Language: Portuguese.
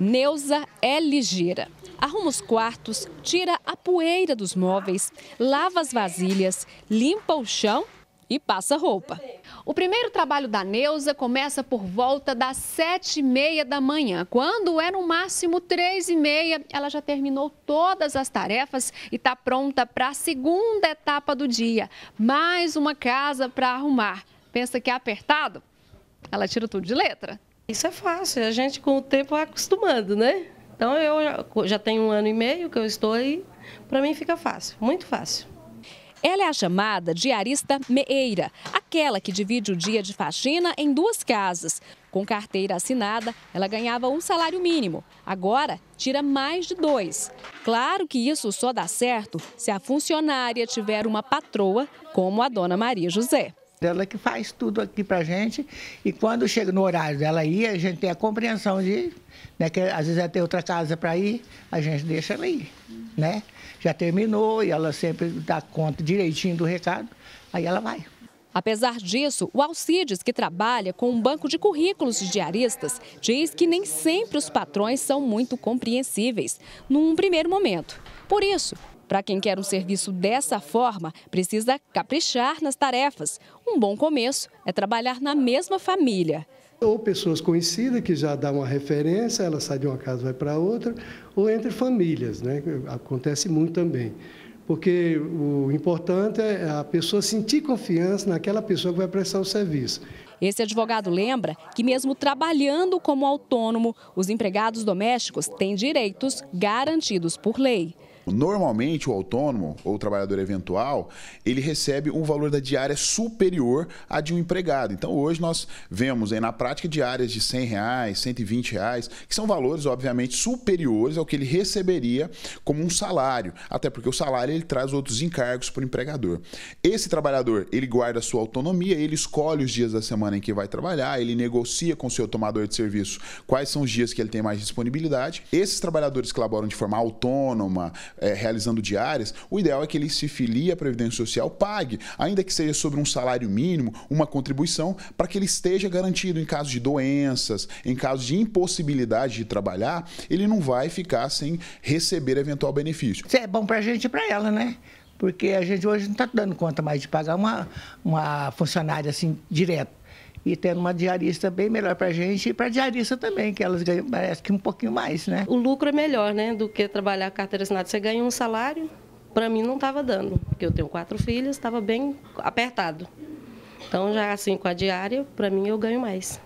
Neuza é ligeira. Arruma os quartos, tira a poeira dos móveis, lava as vasilhas, limpa o chão e passa roupa. O primeiro trabalho da Neuza começa por volta das sete e meia da manhã. Quando é no máximo três e meia, ela já terminou todas as tarefas e está pronta para a segunda etapa do dia. Mais uma casa para arrumar. Pensa que é apertado? Ela tira tudo de letra. Isso é fácil, a gente com o tempo vai acostumando, né? Então eu já tenho um ano e meio que eu estou aí, para mim fica fácil, muito fácil. Ela é a chamada diarista meeira, aquela que divide o dia de faxina em duas casas. Com carteira assinada, ela ganhava um salário mínimo. Agora, tira mais de dois. Claro que isso só dá certo se a funcionária tiver uma patroa como a dona Maria José dela que faz tudo aqui para gente. E quando chega no horário dela ir, a gente tem a compreensão de né, que às vezes ela tem outra casa para ir, a gente deixa ela ir. Né? Já terminou e ela sempre dá conta direitinho do recado, aí ela vai. Apesar disso, o Alcides, que trabalha com um banco de currículos de diaristas, diz que nem sempre os patrões são muito compreensíveis, num primeiro momento. Por isso, para quem quer um serviço dessa forma, precisa caprichar nas tarefas. Um bom começo é trabalhar na mesma família. Ou pessoas conhecidas que já dão uma referência, ela sai de uma casa e vai para outra, ou entre famílias, né? acontece muito também. Porque o importante é a pessoa sentir confiança naquela pessoa que vai prestar o serviço. Esse advogado lembra que, mesmo trabalhando como autônomo, os empregados domésticos têm direitos garantidos por lei. Normalmente, o autônomo ou o trabalhador eventual, ele recebe um valor da diária superior à de um empregado. Então, hoje nós vemos aí na prática diárias de 100 reais, 120 reais, que são valores, obviamente, superiores ao que ele receberia como um salário, até porque o salário ele traz outros encargos para o empregador. Esse trabalhador, ele guarda a sua autonomia, ele escolhe os dias da semana em que vai trabalhar, ele negocia com seu tomador de serviço quais são os dias que ele tem mais disponibilidade. Esses trabalhadores que laboram de forma autônoma, é, realizando diárias, o ideal é que ele se filie à Previdência Social, pague, ainda que seja sobre um salário mínimo, uma contribuição, para que ele esteja garantido em caso de doenças, em caso de impossibilidade de trabalhar, ele não vai ficar sem receber eventual benefício. Isso é bom para a gente e para ela, né? Porque a gente hoje não está dando conta mais de pagar uma, uma funcionária assim direto e tendo uma diarista bem melhor para a gente e para a diarista também, que elas ganham, parece que um pouquinho mais, né? O lucro é melhor, né, do que trabalhar carteira assinada. Você ganha um salário, para mim não estava dando, porque eu tenho quatro filhas, estava bem apertado. Então, já assim, com a diária, para mim eu ganho mais.